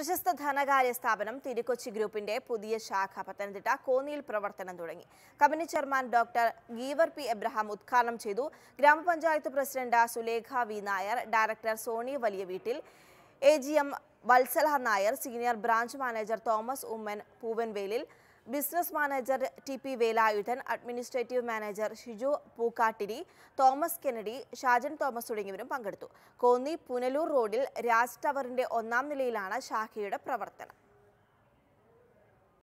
പ്രശസ്ത ധനകാര്യ സ്ഥാപനം തിരുക്കൊച്ചി ഗ്രൂപ്പിന്റെ പുതിയ ശാഖ പത്തനംതിട്ട കോന്നിയിൽ പ്രവർത്തനം തുടങ്ങി company chairman doctor Geever P Abraham ഉദ്ഘാടനം ചെയ്തു gramapanchayat president Sulekha V Nair director Soni വലിയ വീട്ടിൽ A G M Vatsala Nair senior branch manager Thomas Oommen Poovanvelil business manager T P Velayudhan administrative manager Shiju Pookkattiri Thomas Kennedy Shajan Thomas തുടങ്ങിയവരും പങ്കെടുത്തു കോന്നി പുനലൂർ റോഡിൽ രാജ് ടവറിന്റെ ഒന്നാം നിലയിലാണ് ശാഖയുടെ പ്രവർത്തനം